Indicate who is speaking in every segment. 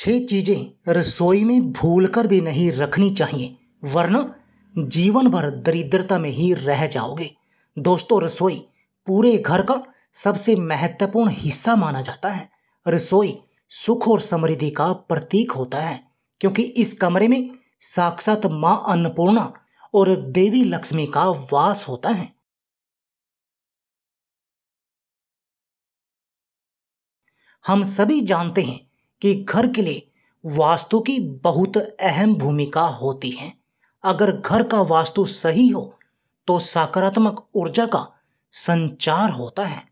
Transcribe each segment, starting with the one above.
Speaker 1: छह चीजें रसोई में भूलकर भी नहीं रखनी चाहिए वरना जीवन भर दरिद्रता में ही रह जाओगे दोस्तों रसोई पूरे घर का सबसे महत्वपूर्ण हिस्सा माना जाता है रसोई सुख और समृद्धि का प्रतीक होता है क्योंकि इस कमरे में साक्षात माँ अन्नपूर्णा
Speaker 2: और देवी लक्ष्मी का वास होता है हम सभी जानते हैं कि घर के
Speaker 1: लिए वास्तु की बहुत अहम भूमिका होती है अगर घर का वास्तु सही हो तो सकारात्मक ऊर्जा का संचार होता है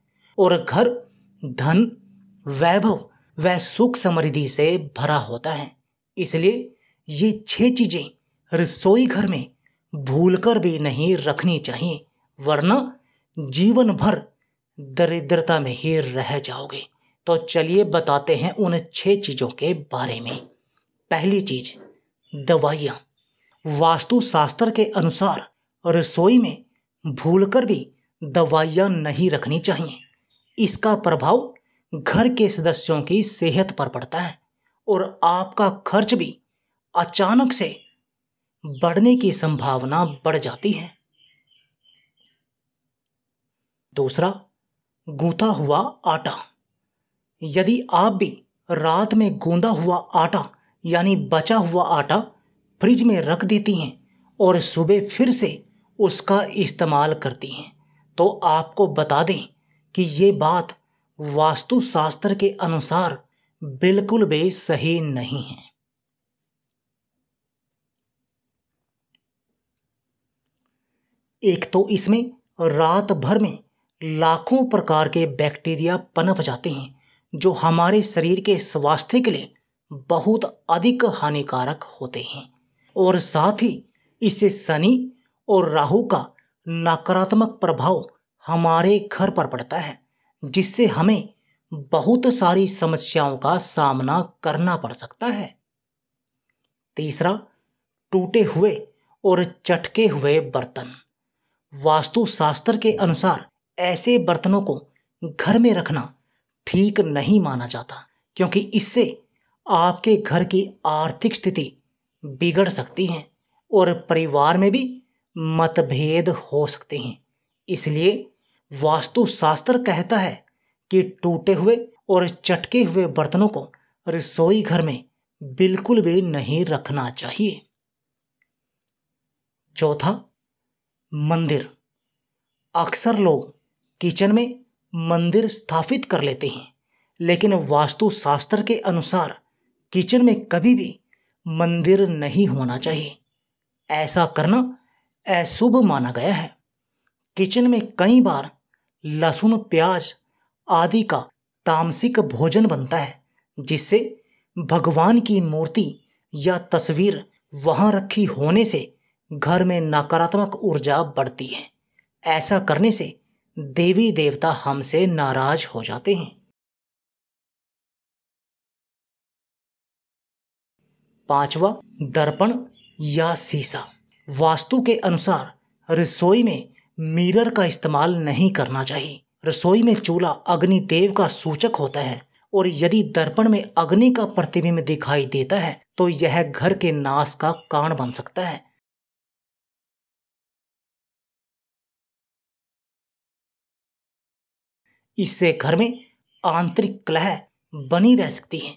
Speaker 1: और घर धन वैभव व सुख समृद्धि से भरा होता है इसलिए ये छह चीजें रसोई घर में भूलकर भी नहीं रखनी चाहिए वरना जीवन भर दरिद्रता में ही रह जाओगे तो चलिए बताते हैं उन छह चीज़ों के बारे में पहली चीज दवाइयाँ वास्तुशास्त्र के अनुसार रसोई में भूलकर भी दवाइयाँ नहीं रखनी चाहिए इसका प्रभाव घर के सदस्यों की सेहत पर पड़ता है और आपका खर्च भी अचानक से बढ़ने की संभावना बढ़ जाती है दूसरा गूंथा हुआ आटा यदि आप भी रात में गूंदा हुआ आटा यानी बचा हुआ आटा फ्रिज में रख देती हैं और सुबह फिर से उसका इस्तेमाल करती हैं तो आपको बता दें कि ये बात वास्तुशास्त्र के अनुसार बिल्कुल भी सही नहीं है एक तो इसमें रात भर में लाखों प्रकार के बैक्टीरिया पनप जाते हैं जो हमारे शरीर के स्वास्थ्य के लिए बहुत अधिक हानिकारक होते हैं और साथ ही इससे शनि और राहु का नकारात्मक प्रभाव हमारे घर पर पड़ता है जिससे हमें बहुत सारी समस्याओं का सामना करना पड़ सकता है तीसरा टूटे हुए और चटके हुए बर्तन वास्तुशास्त्र के अनुसार ऐसे बर्तनों को घर में रखना ठीक नहीं माना जाता क्योंकि इससे आपके घर की आर्थिक स्थिति बिगड़ सकती है और परिवार में भी मतभेद हो सकते हैं इसलिए वास्तुशास्त्र कहता है कि टूटे हुए और चटके हुए बर्तनों को रसोई घर में बिल्कुल भी नहीं रखना चाहिए चौथा मंदिर अक्सर लोग किचन में मंदिर स्थापित कर लेते हैं लेकिन वास्तुशास्त्र के अनुसार किचन में कभी भी मंदिर नहीं होना चाहिए ऐसा करना अशुभ माना गया है किचन में कई बार लहसुन प्याज आदि का तामसिक भोजन बनता है जिससे भगवान की मूर्ति या तस्वीर वहाँ रखी होने से घर में
Speaker 2: नकारात्मक ऊर्जा बढ़ती है ऐसा करने से देवी देवता हमसे नाराज हो जाते हैं पांचवा दर्पण या सीसा वास्तु के
Speaker 1: अनुसार रसोई में मिरर का इस्तेमाल नहीं करना चाहिए रसोई में चूल्हा अग्नि देव का सूचक होता है और यदि दर्पण में अग्नि का प्रतिबिंब
Speaker 2: दिखाई देता है तो यह घर के नाश का कारण बन सकता है इससे घर में आंतरिक कलह बनी रह सकती है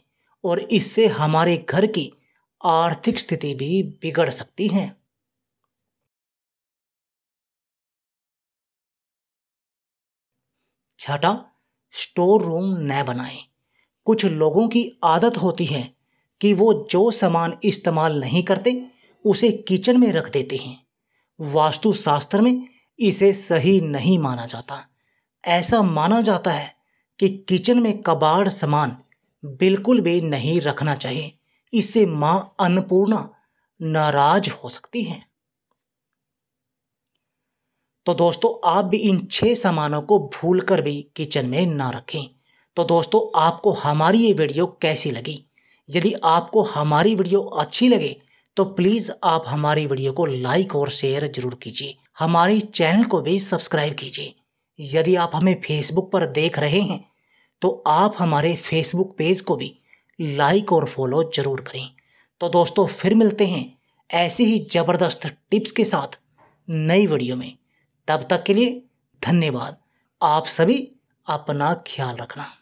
Speaker 2: और इससे हमारे घर की आर्थिक स्थिति भी बिगड़ सकती है छठा स्टोर रूम न बनाएं कुछ लोगों की आदत होती है
Speaker 1: कि वो जो सामान इस्तेमाल नहीं करते उसे किचन में रख देते हैं वास्तुशास्त्र में इसे सही नहीं माना जाता ऐसा माना जाता है कि किचन में कबाड़ सामान बिल्कुल भी नहीं रखना चाहिए इससे मां अन्नपूर्णा नाराज हो सकती हैं तो दोस्तों आप भी इन छह सामानों को भूलकर भी किचन में ना रखें तो दोस्तों आपको हमारी ये वीडियो कैसी लगी यदि आपको हमारी वीडियो अच्छी लगे तो प्लीज़ आप हमारी वीडियो को लाइक और शेयर जरूर कीजिए हमारे चैनल को भी सब्सक्राइब कीजिए यदि आप हमें फेसबुक पर देख रहे हैं तो आप हमारे फेसबुक पेज को भी लाइक और फॉलो ज़रूर करें तो दोस्तों फिर मिलते हैं ऐसी ही ज़बरदस्त टिप्स के साथ
Speaker 2: नई वीडियो में तब तक के लिए धन्यवाद आप सभी अपना ख्याल रखना